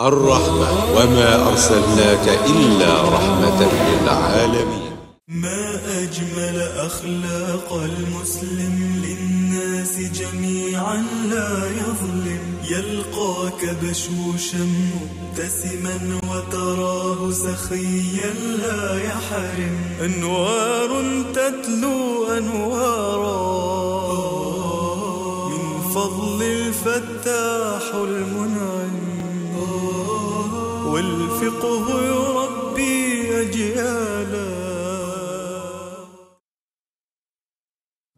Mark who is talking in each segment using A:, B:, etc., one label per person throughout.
A: الرحمة وما أرسلناك إلا رحمة للعالمين ما أجمل أخلاق المسلم للناس جميعا لا يظلم يلقاك بشوشا مبتسما وتراه سخيا لا يحرم أنوار تتلو أنوارا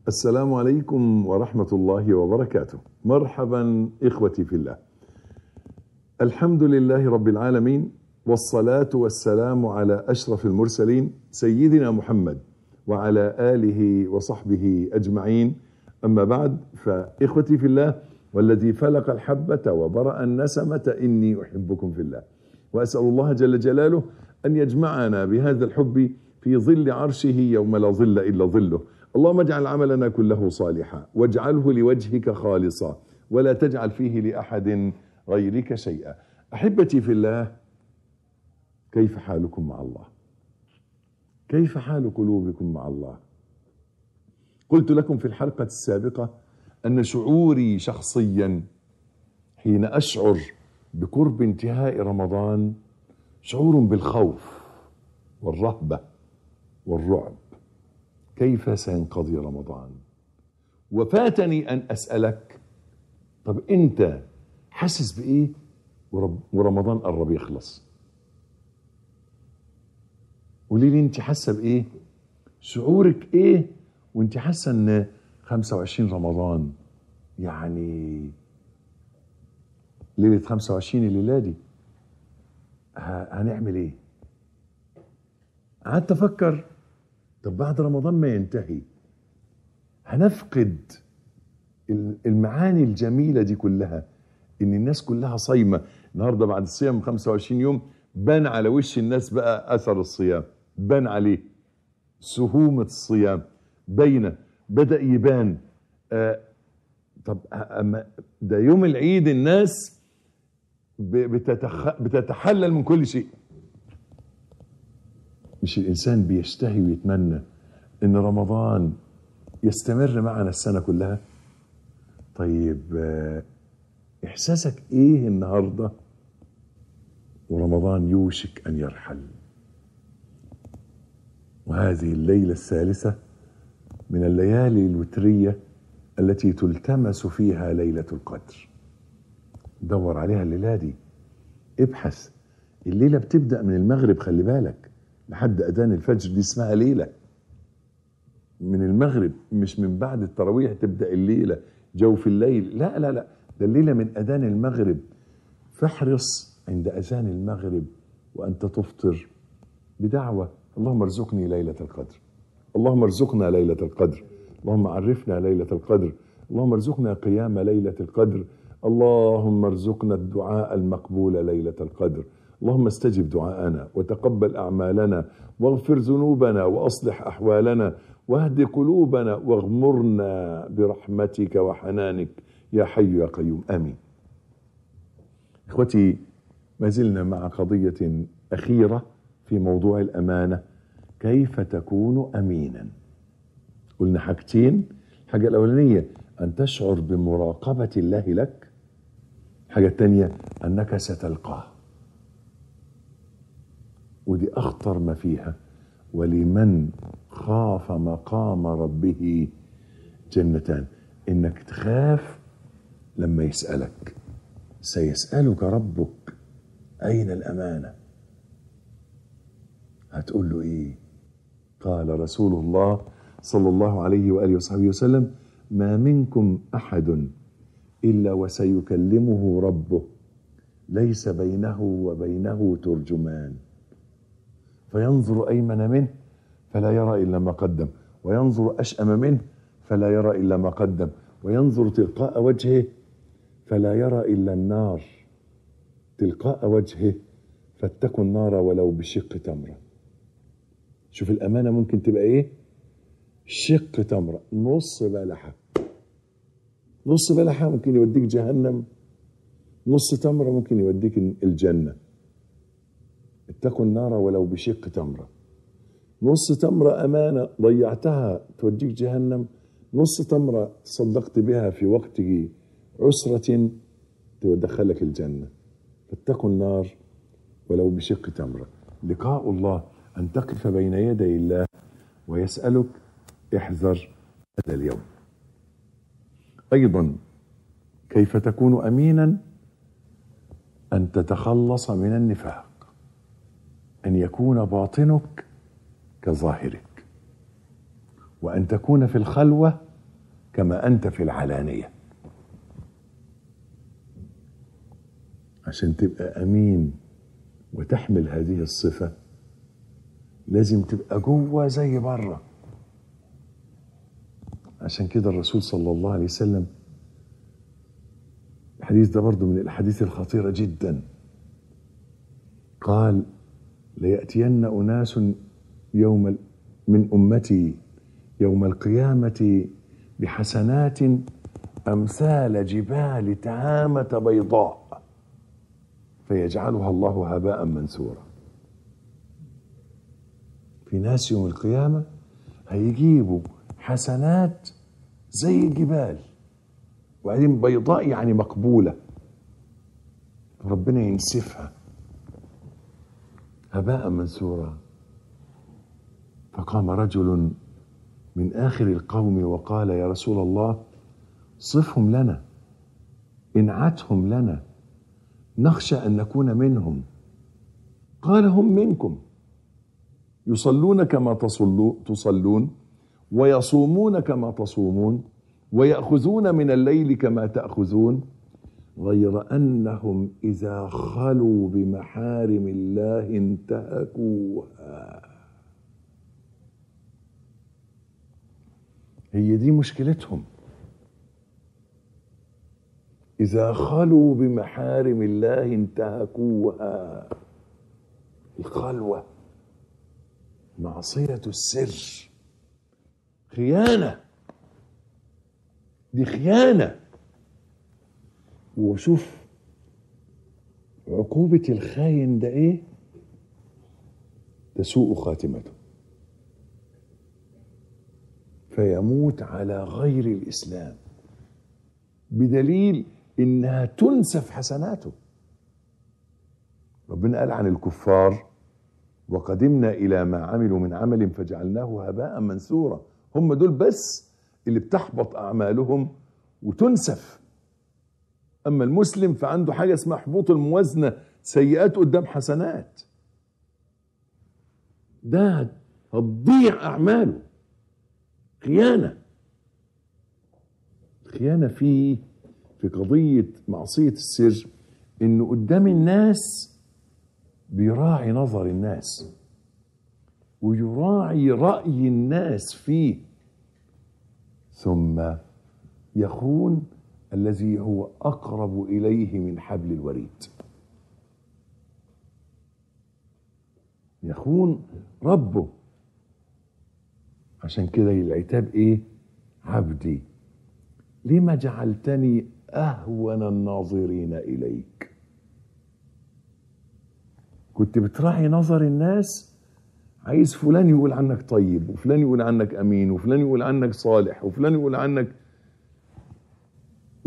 A: السلام عليكم ورحمة الله وبركاته مرحبا إخوتي في الله الحمد لله رب العالمين والصلاة والسلام على أشرف المرسلين سيدنا محمد وعلى آله وصحبه أجمعين أما بعد فإخوتي في الله والذي فلق الحبة وبرأ النسمة إني أحبكم في الله وأسأل الله جل جلاله أن يجمعنا بهذا الحب في ظل عرشه يوم لا ظل إلا ظله اللهم اجعل عملنا كله صالحا واجعله لوجهك خالصا ولا تجعل فيه لأحد غيرك شيئا أحبتي في الله كيف حالكم مع الله كيف حال قلوبكم مع الله قلت لكم في الحلقة السابقة أن شعوري شخصيا حين أشعر بقرب انتهاء رمضان شعور بالخوف والرهبة والرعب كيف سينقضي رمضان وفاتني أن أسألك طب أنت حاسس بإيه ورمضان قرب يخلص قولي لي أنت حاسة بإيه شعورك إيه وأنت حاسة أن 25 رمضان يعني ليلة 25 الليلة دي هنعمل إيه قعدت أفكر طب بعد رمضان ما ينتهي هنفقد المعاني الجميلة دي كلها ان الناس كلها صايمة النهاردة بعد الصيام 25 يوم بان على وش الناس بقى اثر الصيام بان عليه سهومة الصيام بين بدأ يبان آه طب أما ده يوم العيد الناس بتتخ... بتتحلل من كل شيء مش الإنسان بيشتهي ويتمنى إن رمضان يستمر معنا السنة كلها طيب آه، إحساسك إيه النهاردة ورمضان يوشك أن يرحل وهذه الليلة الثالثة من الليالي الوترية التي تلتمس فيها ليلة القدر دور عليها الليلة دي ابحث الليلة بتبدأ من المغرب خلي بالك لحد اذان الفجر دي اسمها ليله من المغرب مش من بعد التراويح تبدا الليله جو في الليل لا لا لا ده الليله من اذان المغرب فاحرص عند اذان المغرب وانت تفطر بدعوه اللهم ارزقني ليله القدر اللهم ارزقنا ليله القدر اللهم عرفنا ليله القدر اللهم ارزقنا قيام ليله القدر اللهم ارزقنا الدعاء المقبول ليله القدر اللهم استجب دعاءنا وتقبل أعمالنا واغفر ذنوبنا وأصلح أحوالنا واهد قلوبنا واغمرنا برحمتك وحنانك يا حي يا قيوم آمين إخوتي ما زلنا مع قضية أخيرة في موضوع الأمانة كيف تكون أمينا قلنا حاجتين الحاجة الأولانية أن تشعر بمراقبة الله لك الحاجة الثانية أنك ستلقاه ودي أخطر ما فيها ولمن خاف مقام ربه جنتان إنك تخاف لما يسألك سيسألك ربك أين الأمانة هتقول له إيه قال رسول الله صلى الله عليه وآله وصحبه وسلم ما منكم أحد إلا وسيكلمه ربه ليس بينه وبينه ترجمان فينظر أيمن منه فلا يرى إلا ما قدم وينظر أشأم منه فلا يرى إلا ما قدم وينظر تلقاء وجهه فلا يرى إلا النار تلقاء وجهه فاتقوا النار ولو بشق تمرة شوف الأمانة ممكن تبقى إيه شق تمرة نص بلحة نص بلحة ممكن يوديك جهنم نص تمرة ممكن يوديك الجنة اتقوا النار ولو بشق تمرة نص تمرة أمانة ضيعتها توديك جهنم نص تمرة تصدقت بها في وقت عسرة تدخلك الجنة فاتقوا النار ولو بشق تمرة لقاء الله أن تقف بين يدي الله ويسألك احذر هذا اليوم أيضا كيف تكون أمينا أن تتخلص من النفاق ان يكون باطنك كظاهرك وان تكون في الخلوه كما انت في العلانيه عشان تبقى امين وتحمل هذه الصفه لازم تبقى جوه زي بره عشان كده الرسول صلى الله عليه وسلم الحديث ده برضه من الاحاديث الخطيره جدا قال ليأتين أناس يوم من أمتي يوم القيامة بحسنات أمثال جبال تهامة بيضاء فيجعلها الله هباء منثورا في ناس يوم القيامة هيجيبوا حسنات زي الجبال وبعدين بيضاء يعني مقبولة ربنا ينسفها هباء منثورا فقام رجل من آخر القوم وقال يا رسول الله صفهم لنا انعتهم لنا نخشى أن نكون منهم قال هم منكم يصلون كما تصلون ويصومون كما تصومون ويأخذون من الليل كما تأخذون غير انهم اذا خلوا بمحارم الله انتهكوها هي دي مشكلتهم اذا خلوا بمحارم الله انتهكوها الخلوه معصيه السر خيانه دي خيانه وشوف عقوبة الخاين ده ايه تسوء خاتمته فيموت على غير الاسلام بدليل انها تنسف حسناته ربنا قال عن الكفار وقدمنا الى ما عملوا من عمل فجعلناه هباء منثورا هم دول بس اللي بتحبط اعمالهم وتنسف اما المسلم فعنده حاجه اسمها حبوط الموازنه سيئات قدام حسنات ده هتضيع اعماله خيانه خيانه في في قضيه معصيه السر انه قدام الناس بيراعي نظر الناس ويراعي راي الناس فيه ثم يخون الذي هو أقرب إليه من حبل الوريد يخون ربه عشان كده العتاب ايه عبدي لما جعلتني اهون الناظرين اليك كنت بتراعي نظر الناس عايز فلان يقول عنك طيب وفلان يقول عنك امين وفلان يقول عنك صالح وفلان يقول عنك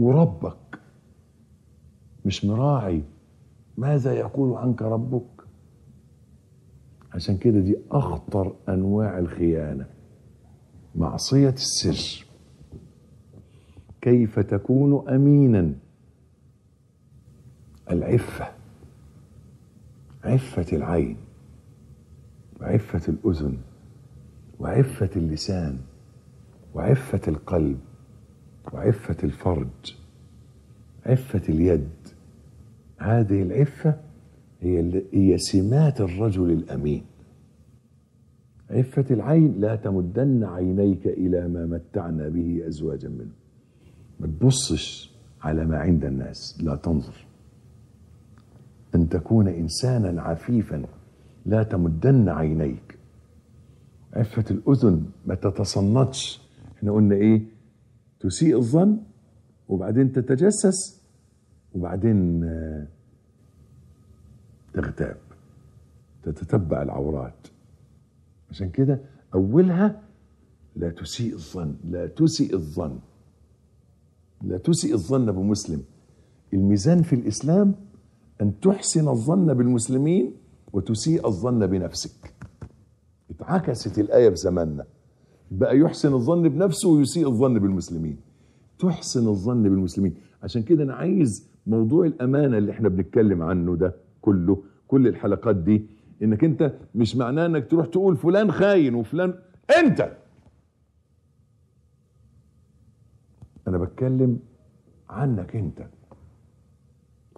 A: وربك مش مراعي ماذا يقول عنك ربك عشان كده دي اخطر انواع الخيانه معصيه السر كيف تكون امينا العفه عفه العين وعفه الاذن وعفه اللسان وعفه القلب وعفة الفرج عفة اليد هذه العفة هي هي سمات الرجل الأمين عفة العين لا تمدن عينيك إلى ما متعنا به أزواجا منه ما تبصش على ما عند الناس لا تنظر أن تكون إنسانا عفيفا لا تمدن عينيك عفة الأذن ما تتصنتش احنا قلنا إيه تسيء الظن وبعدين تتجسس وبعدين آه، تغتاب تتتبع العورات عشان كده أولها لا تسيء الظن لا تسيء الظن لا تسيء الظن بمسلم الميزان في الإسلام أن تحسن الظن بالمسلمين وتسيء الظن بنفسك اتعكست الآية في زماننا بقى يحسن الظن بنفسه ويسيء الظن بالمسلمين تحسن الظن بالمسلمين عشان كده انا عايز موضوع الامانه اللي احنا بنتكلم عنه ده كله كل الحلقات دي انك انت مش معناه انك تروح تقول فلان خاين وفلان انت انا بتكلم عنك انت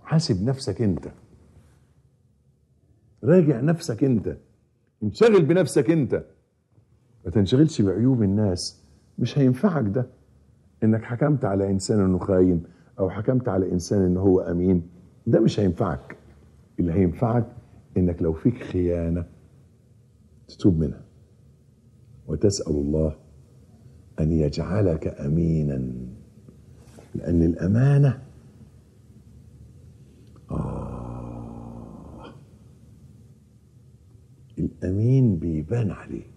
A: حاسب نفسك انت راجع نفسك انت انشغل بنفسك انت ما تنشغلش بعيوب الناس مش هينفعك ده انك حكمت على انسان انه خاين او حكمت على انسان انه هو امين ده مش هينفعك اللي هينفعك انك لو فيك خيانه تتوب منها وتسال الله ان يجعلك امينا لان الامانه آه الأمين بيبان عليه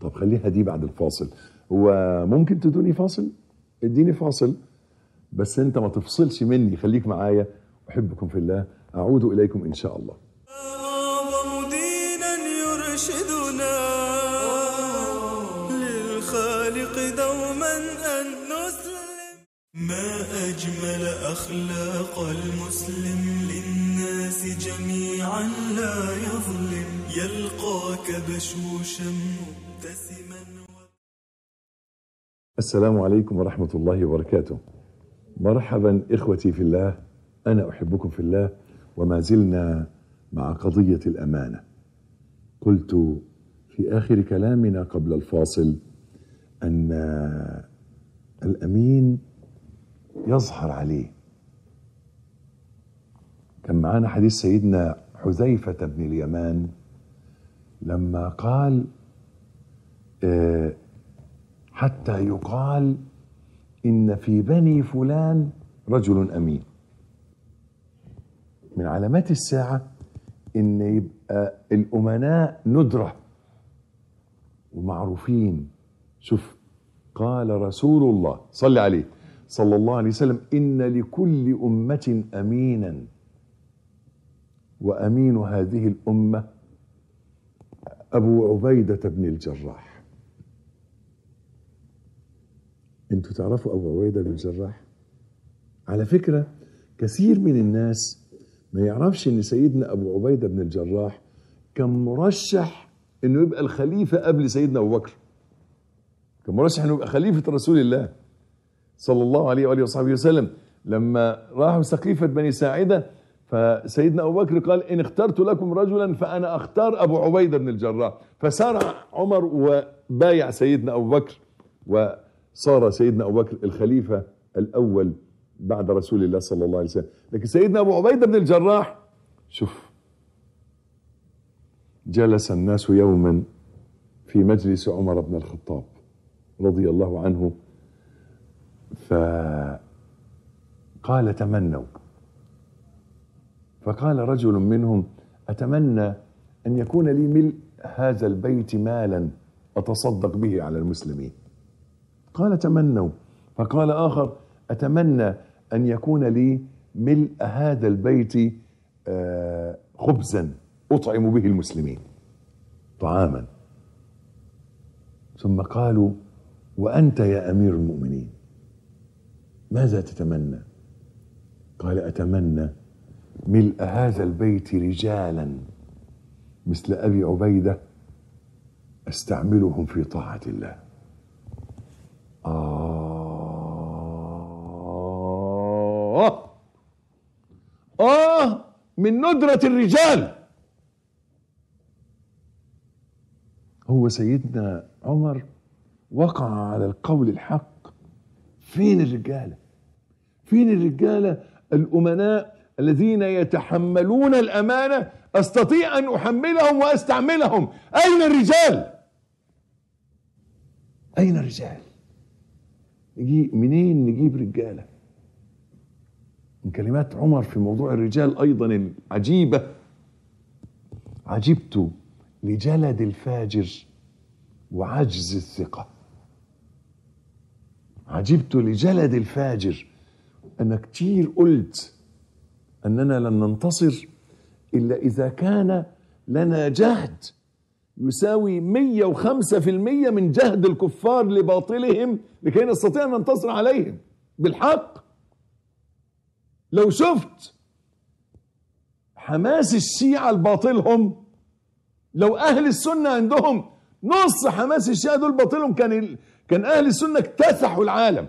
A: طب خليها دي بعد الفاصل هو ممكن تدوني فاصل اديني فاصل بس انت ما تفصلش مني خليك معايا احبكم في الله اعود اليكم ان شاء الله ما اجمل اخلاق المسلم للناس جميعا لا يظلم يلقاك بشوشا مبتسما السلام عليكم ورحمة الله وبركاته مرحبا إخوتي في الله أنا أحبكم في الله وما زلنا مع قضية الأمانة قلت في آخر كلامنا قبل الفاصل أن الأمين يظهر عليه كان معانا حديث سيدنا حذيفة بن اليمان لما قال آه، حتى يقال إن في بني فلان رجل أمين من علامات الساعة إن يبقى الأمناء ندرة ومعروفين شوف قال رسول الله صلى عليه صلى الله عليه وسلم إن لكل أمة أمينا وأمين هذه الأمة أبو عبيدة بن الجراح انتوا تعرفوا ابو عبيده بن جراح على فكره كثير من الناس ما يعرفش ان سيدنا ابو عبيده بن الجراح كان مرشح انه يبقى الخليفه قبل سيدنا ابو بكر كان مرشح انه يبقى خليفه رسول الله صلى الله عليه واله وصحبه وسلم لما راحوا سقيفه بني ساعده فسيدنا ابو بكر قال ان اخترت لكم رجلا فانا اختار ابو عبيده بن الجراح فسارع عمر وبايع سيدنا ابو بكر و صار سيدنا أبو بكر الخليفة الأول بعد رسول الله صلى الله عليه وسلم لكن سيدنا أبو عبيدة بن الجراح شوف جلس الناس يوما في مجلس عمر بن الخطاب رضي الله عنه فقال تمنوا فقال رجل منهم أتمنى أن يكون لي ملء هذا البيت مالا أتصدق به على المسلمين قال تمنوا فقال آخر أتمنى أن يكون لي ملء هذا البيت آه, خبزا أطعم به المسلمين طعاما ثم قالوا وأنت يا أمير المؤمنين ماذا تتمنى قال أتمنى ملء هذا البيت رجالا مثل أبي عبيدة أستعملهم في طاعة الله آه آه من ندرة الرجال هو سيدنا عمر وقع على القول الحق فين الرجالة فين الرجالة الأمناء الذين يتحملون الأمانة أستطيع أن أحملهم وأستعملهم أين الرجال أين الرجال نجيب منين نجيب رجاله من كلمات عمر في موضوع الرجال ايضا العجيبه عجبت لجلد الفاجر وعجز الثقه عجبت لجلد الفاجر انا كتير قلت اننا لن ننتصر الا اذا كان لنا جهد يساوي 105% من جهد الكفار لباطلهم لكي نستطيع ان ننتصر عليهم بالحق لو شفت حماس الشيعة الباطلهم لو اهل السنة عندهم نص حماس الشيعة دول باطلهم كان ال... كان اهل السنة اكتسحوا العالم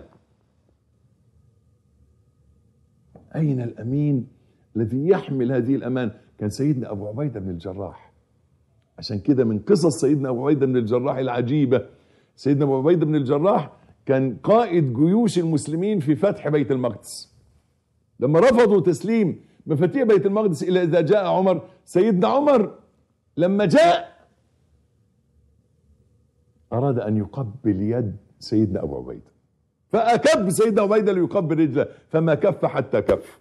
A: اين الامين الذي يحمل هذه الامان كان سيدنا ابو عبيدة بن الجراح عشان كده من قصص سيدنا أبو عبيدة بن الجراح العجيبة سيدنا أبو عبيدة بن الجراح كان قائد جيوش المسلمين في فتح بيت المقدس لما رفضوا تسليم مفاتيح بيت المقدس الا إذا جاء عمر سيدنا عمر لما جاء أراد أن يقبل يد سيدنا أبو عبيدة فأكب سيدنا عبيدة ليقبل رجله فما كف حتى كف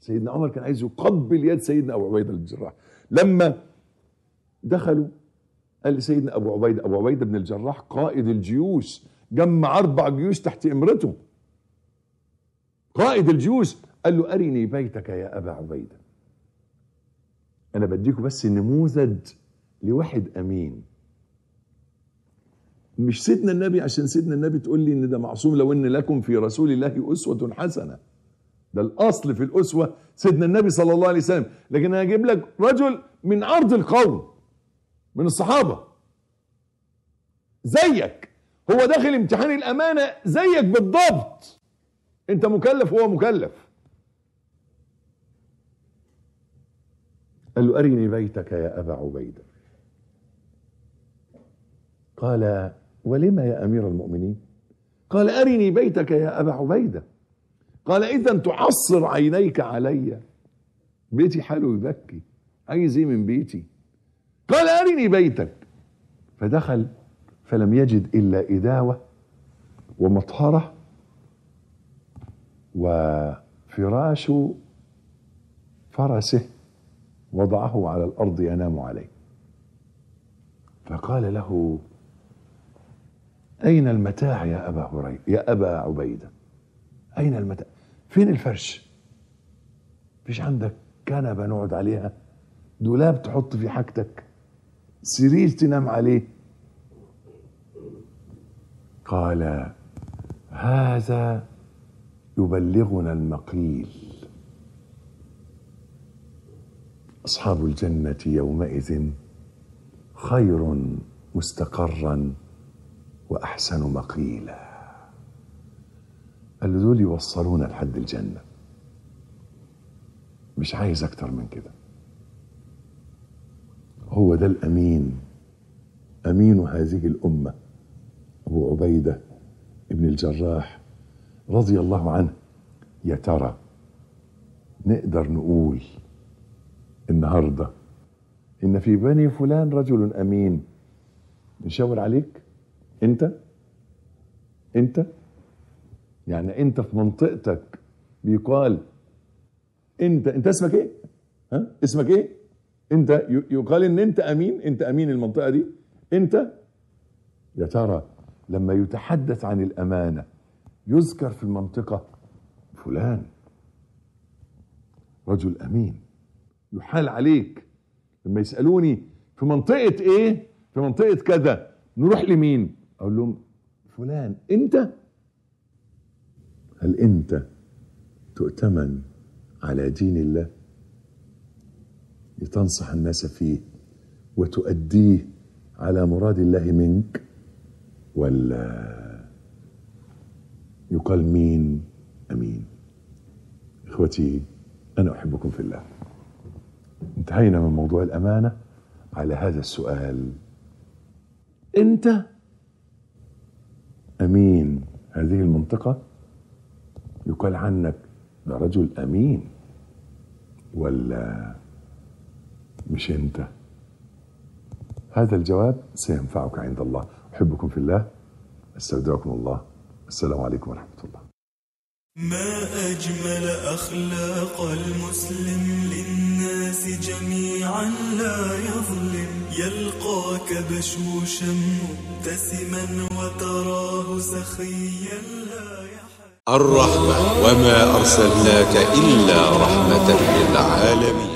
A: سيدنا عمر كان عايز يقبل يد سيدنا أبو عبيدة الجراح لما دخلوا قال لسيدنا ابو عبيده ابو عبيده بن الجراح قائد الجيوش جمع اربع جيوش تحت امرته قائد الجيوش قال له ارني بيتك يا ابا عبيده انا بديكوا بس نموذج لواحد امين مش سيدنا النبي عشان سيدنا النبي تقول لي ان ده معصوم لو ان لكم في رسول الله اسوه حسنه ده الاصل في الاسوه سيدنا النبي صلى الله عليه وسلم لكن انا اجيب لك رجل من عرض القوم من الصحابة زيك هو داخل امتحان الأمانة زيك بالضبط أنت مكلف وهو مكلف قال له أرني بيتك يا أبا عبيدة قال ولما يا أمير المؤمنين قال أرني بيتك يا أبا عبيدة قال إذا تحصر عينيك علي بيتي حاله يبكي عايز ايه من بيتي قال أرني بيتك فدخل فلم يجد إلا إداوة ومطهرة وفراش فرسه وضعه على الأرض ينام عليه فقال له أين المتاع يا أبا هريرة يا أبا عبيدة أين المتاع فين الفرش فيش عندك كنبة نقعد عليها دولاب تحط فيه حاجتك سرير تنام عليه قال هذا يبلغنا المقيل اصحاب الجنه يومئذ خير مستقرا واحسن مقيلا قالوا دول يوصلونا لحد الجنه مش عايز اكتر من كده هو ده الأمين أمين هذه الأمة أبو عبيدة ابن الجراح رضي الله عنه يا ترى نقدر نقول النهارده ان في بني فلان رجل امين نشاور عليك انت انت يعني انت في منطقتك بيقال انت انت اسمك ايه ها اسمك ايه انت يقال ان انت امين انت امين المنطقه دي انت يا ترى لما يتحدث عن الامانه يذكر في المنطقه فلان رجل امين يحال عليك لما يسالوني في منطقه ايه في منطقه كذا نروح لمين اقول لهم فلان انت هل انت تؤتمن على دين الله لتنصح الناس فيه وتؤديه على مراد الله منك ولا يقال مين أمين إخوتي أنا أحبكم في الله انتهينا من موضوع الأمانة على هذا السؤال أنت أمين هذه المنطقة يقال عنك رجل أمين ولا مش انت هذا الجواب سينفعك عند الله أحبكم في الله استودعكم الله السلام عليكم ورحمة الله ما أجمل أخلاق المسلم للناس جميعا لا يظلم يلقاك بشوشا مبتسما وتراه سخيا لا يحزن الرحمة وما أرسلناك إلا رحمة للعالمين